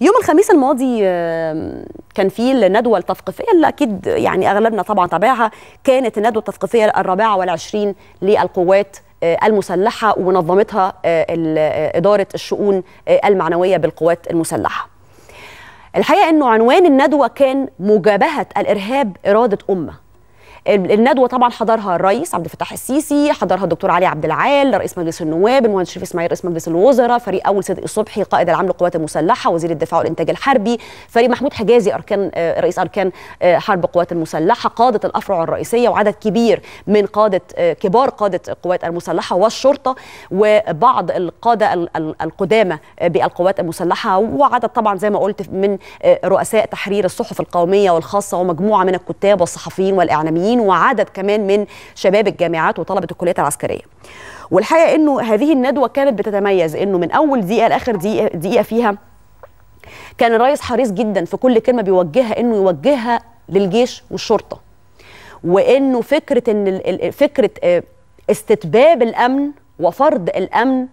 يوم الخميس الماضي كان في الندوة التثقيفية اللي أكيد يعني أغلبنا طبعا تابعها كانت الندوة التثقيفية الرابعة والعشرين للقوات آه، المسلحة ونظمتها آه، آه، إدارة الشؤون المعنوية بالقوات المسلحة الحقيقة أنه عنوان الندوة كان مجابهة الإرهاب إرادة أمة الندوه طبعا حضرها الرئيس عبد الفتاح السيسي حضرها الدكتور علي عبد العال رئيس مجلس النواب المهندس شريف اسماعيل رئيس مجلس الوزراء فريق اول صدقي صبحي قائد العام للقوات المسلحه وزير الدفاع والانتاج الحربي فريق محمود حجازي اركان آه، رئيس اركان آه، حرب القوات المسلحه قاده الافرع الرئيسيه وعدد كبير من قاده آه، كبار قاده القوات المسلحه والشرطه وبعض القاده القدامى بالقوات المسلحه وعدد طبعا زي ما قلت من رؤساء تحرير الصحف القوميه والخاصه ومجموعه من الكتاب والصحفيين والاعلاميين المهندسين وعدد كمان من شباب الجامعات وطلبه الكليات العسكريه والحقيقه انه هذه الندوه كانت بتتميز انه من اول دقيقه لاخر دقيقه, دقيقة فيها كان الرئيس حريص جدا في كل كلمه بيوجهها انه يوجهها للجيش والشرطه وانه فكره ان فكره آه، استتباب الامن وفرض الامن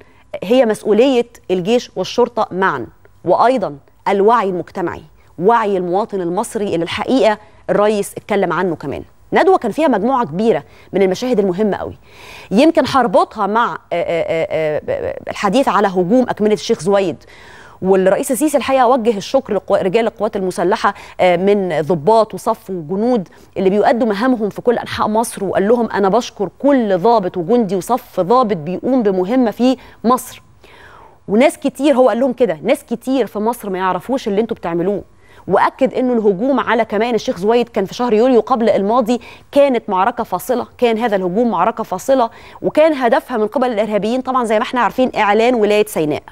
هي مسؤوليه الجيش والشرطه معا وايضا الوعي المجتمعي وعي المواطن المصري اللي الحقيقه الرئيس اتكلم عنه كمان ندوه كان فيها مجموعه كبيره من المشاهد المهمه قوي يمكن هربطها مع آه، آه، آه، الحديث على هجوم اكمله الشيخ زويد والرئيس السيسي الحقيقه وجه الشكر لرجال القوات المسلحه من ضباط وصف وجنود اللي بيؤدوا مهامهم في كل انحاء مصر وقال لهم انا بشكر كل ضابط وجندي وصف ضابط بيقوم بمهمه في مصر وناس كتير هو قال لهم كده ناس كتير في مصر ما يعرفوش اللي انتوا بتعملوه واكد انه الهجوم على كمان الشيخ زويد كان في شهر يوليو قبل الماضي كانت معركه فاصله كان هذا الهجوم معركه فاصله وكان هدفها من قبل الارهابيين طبعا زي ما احنا عارفين اعلان ولايه سيناء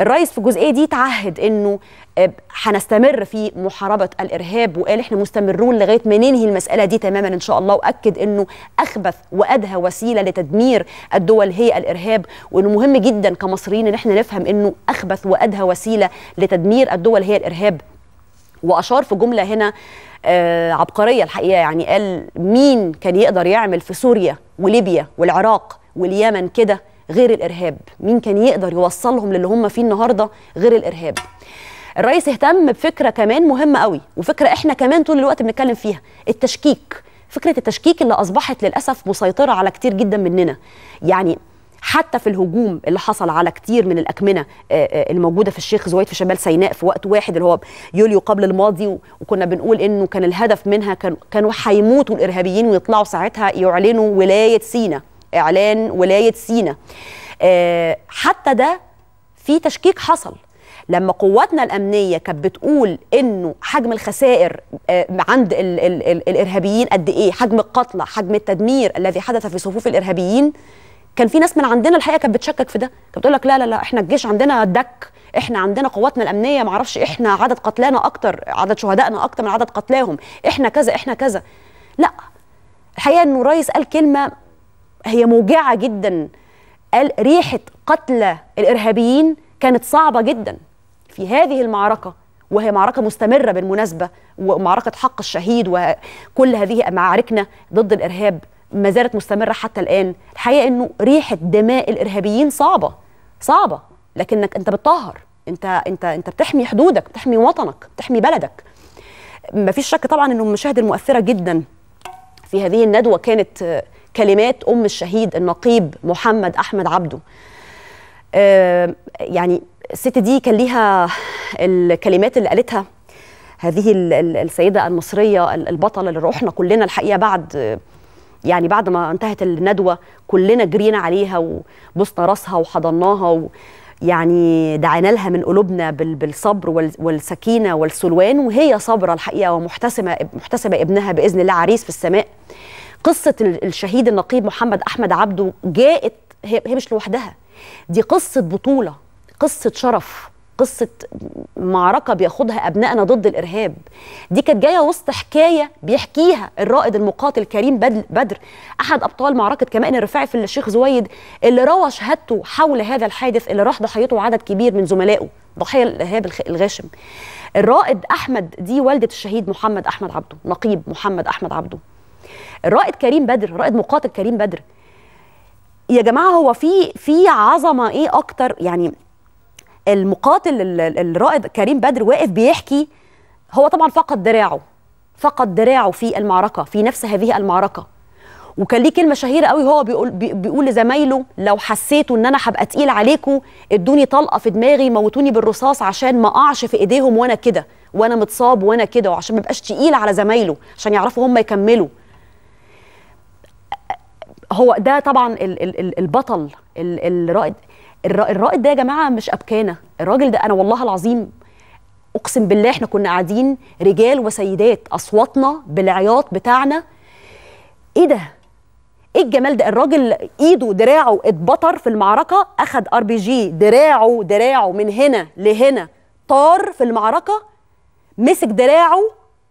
الرئيس في الجزئيه دي تعهد انه آه، هنستمر في محاربه الارهاب وقال احنا مستمرون لغايه ما ننهي المساله دي تماما ان شاء الله واكد انه اخبث وادهى وسيله لتدمير الدول هي الارهاب وانه مهم جدا كمصريين ان احنا نفهم انه اخبث وادهى وسيله لتدمير الدول هي الارهاب واشار في جمله هنا آه، عبقريه الحقيقه يعني قال مين كان يقدر يعمل في سوريا وليبيا والعراق واليمن كده غير الارهاب مين كان يقدر يوصلهم للي هم فيه النهارده غير الارهاب الرئيس اهتم بفكره كمان مهمه قوي وفكره احنا كمان طول الوقت بنتكلم فيها التشكيك فكره التشكيك اللي اصبحت للاسف مسيطره على كتير جدا مننا يعني حتى في الهجوم اللي حصل على كتير من الاكمنه آه، آه، الموجوده في الشيخ زويد في شمال سيناء في وقت واحد اللي هو يوليو قبل الماضي وكنا بنقول انه كان الهدف منها كان كانوا هيموتوا الارهابيين ويطلعوا ساعتها يعلنوا ولايه سينا اعلان ولايه سينا آه، حتى ده في تشكيك حصل لما قواتنا الامنيه كانت بتقول انه حجم الخسائر عند الـ الـ الـ الارهابيين قد ايه حجم القتلى حجم التدمير الذي حدث في صفوف الارهابيين كان في ناس من عندنا الحقيقه كانت بتشكك في ده كانت بتقول لك لا لا لا احنا الجيش عندنا دك احنا عندنا قواتنا الامنيه معرفش احنا عدد قتلانا اكتر عدد شهدائنا اكتر من عدد قتلاهم احنا كذا احنا كذا لا الحقيقه انه الريس قال كلمه هي موجعه جدا قال ريحه قتلى الارهابيين كانت صعبه جدا في هذه المعركه وهي معركة مستمرة بالمناسبة ومعركة حق الشهيد وكل هذه معاركنا ضد الإرهاب ما زالت مستمره حتى الان الحقيقه انه ريحه دماء الارهابيين صعبه صعبه لكنك انت بتطهر انت انت انت بتحمي حدودك بتحمي وطنك بتحمي بلدك ما فيش شك طبعا انه المشاهد المؤثره جدا في هذه الندوه كانت كلمات ام الشهيد النقيب محمد احمد عبده آه، يعني الست دي كان ليها الكلمات اللي قالتها هذه السيده المصريه البطله اللي روحنا كلنا الحقيقه بعد يعني بعد ما انتهت الندوة كلنا جرينا عليها وبصنا راسها وحضناها و يعني دعينا لها من قلوبنا بالصبر والسكينة والسلوان وهي صابرة الحقيقة ومحتسمة محتسبة ابنها بإذن الله عريس في السماء قصة الشهيد النقيب محمد أحمد عبده جاءت هي مش لوحدها دي قصة بطولة قصة شرف قصه معركه بياخدها ابنائنا ضد الارهاب دي كانت جايه وسط حكايه بيحكيها الرائد المقاتل كريم بدر احد ابطال معركه كمان الرفاعي في الشيخ زويد اللي روى شهادته حول هذا الحادث اللي راح ضحيته عدد كبير من زملائه ضحيه الارهاب الغاشم الرائد احمد دي والده الشهيد محمد احمد عبده نقيب محمد احمد عبده الرائد كريم بدر رائد مقاتل كريم بدر يا جماعه هو في في عظمه ايه اكتر يعني المقاتل الرائد كريم بدر واقف بيحكي هو طبعا فقد دراعه فقد دراعه في المعركه في نفس هذه المعركه وكان ليه كلمه شهيره قوي هو بيقول بيقول لزمايله لو حسيتوا ان انا هبقى تقيل عليكم ادوني طلقه في دماغي موتوني بالرصاص عشان ما اقعش في ايديهم وانا كده وانا متصاب وانا كده وعشان ما ابقاش تقيل على زمايله عشان يعرفوا هم يكملوا هو ده طبعا البطل الرائد الرائد ده يا جماعه مش ابكانه الراجل ده انا والله العظيم اقسم بالله احنا كنا قاعدين رجال وسيدات اصواتنا بالعياط بتاعنا ايه ده ايه الجمال ده الراجل ايده دراعه اتبطر في المعركه اخد ار بي جي دراعه دراعه من هنا لهنا طار في المعركه مسك دراعه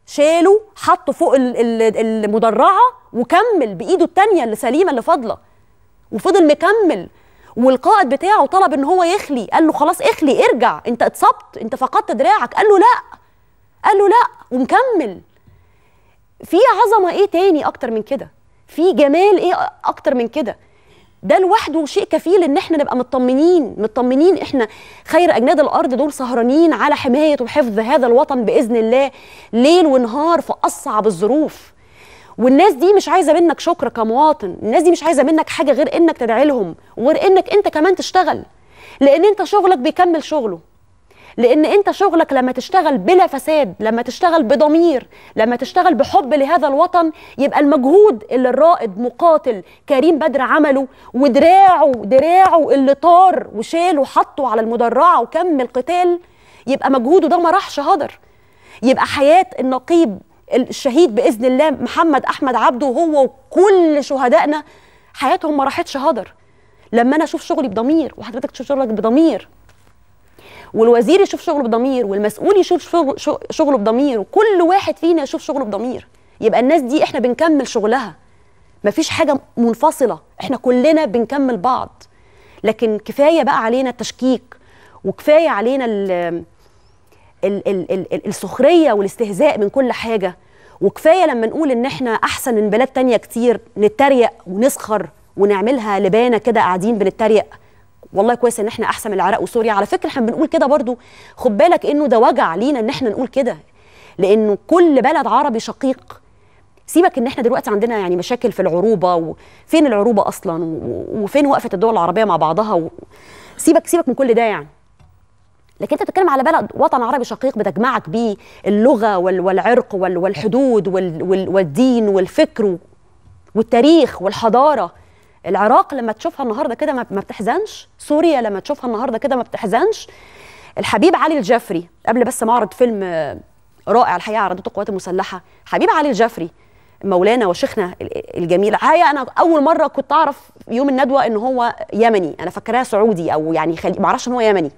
شاله حطه فوق المدرعه وكمل بايده التانيه اللي سليمه اللي فاضله وفضل مكمل والقائد بتاعه طلب ان هو يخلي قال له خلاص اخلي ارجع انت اتصبت انت فقدت دراعك قال له لا قال له لا ومكمل في عظمه ايه تاني اكتر من كده في جمال ايه اكتر من كده ده لوحده شيء كفيل ان احنا نبقى مطمنين مطمنين احنا خير اجناد الارض دول سهرانين على حمايه وحفظ هذا الوطن باذن الله ليل ونهار في اصعب الظروف والناس دي مش عايزه منك شكر كمواطن الناس دي مش عايزه منك حاجه غير انك تدعي لهم وغير انك انت كمان تشتغل لان انت شغلك بيكمل شغله لان انت شغلك لما تشتغل بلا فساد لما تشتغل بضمير لما تشتغل بحب لهذا الوطن يبقى المجهود اللي الرائد مقاتل كريم بدر عمله ودراعه دراعه اللي طار وشال وحطه على المدرعه وكمل قتال يبقى مجهوده ده ما راحش هدر يبقى حياه النقيب الشهيد باذن الله محمد احمد عبده وهو وكل شهدائنا حياتهم ما راحتش هدر لما انا اشوف شغلي بضمير وحضرتك تشوف شغلك بضمير والوزير يشوف شغله بضمير والمسؤول يشوف شغله, شغله بضمير وكل واحد فينا يشوف شغله بضمير يبقى الناس دي احنا بنكمل شغلها مفيش حاجه منفصله احنا كلنا بنكمل بعض لكن كفايه بقى علينا التشكيك وكفايه علينا ال ال ال السخريه والاستهزاء من كل حاجه وكفايه لما نقول ان احنا احسن من بلاد تانية كتير نتريق ونسخر ونعملها لبانه كده قاعدين بنتريق والله كويس ان احنا احسن من العراق وسوريا على فكره احنا بنقول كده برضو خد بالك انه ده وجع لينا ان احنا نقول كده لانه كل بلد عربي شقيق سيبك ان احنا دلوقتي عندنا يعني مشاكل في العروبه وفين العروبه اصلا وفين وقفه الدول العربيه مع بعضها و... سيبك سيبك من كل ده يعني لكن انت بتتكلم على بلد وطن عربي شقيق بتجمعك بيه اللغه والعرق والحدود والدين والفكر والتاريخ والحضاره العراق لما تشوفها النهارده كده ما بتحزنش سوريا لما تشوفها النهارده كده ما بتحزنش الحبيب علي الجفري قبل بس معرض فيلم آه، رائع الحقيقه عرضته القوات المسلحه حبيب علي الجفري مولانا وشيخنا الجميل هاي انا اول مره كنت اعرف يوم الندوه ان هو يمني انا فاكراه سعودي او يعني خلي... ما اعرفش ان هو يمني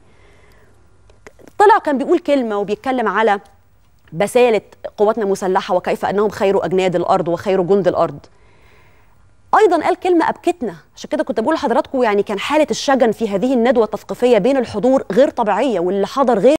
طلع كان بيقول كلمه وبيتكلم على بساله قواتنا المسلحه وكيف انهم خير اجناد الارض وخير جند الارض ايضا قال كلمه ابكتنا عشان كده كنت بقول لحضراتكم يعني كان حاله الشجن في هذه الندوه التثقيفيه بين الحضور غير طبيعيه واللي حضر غير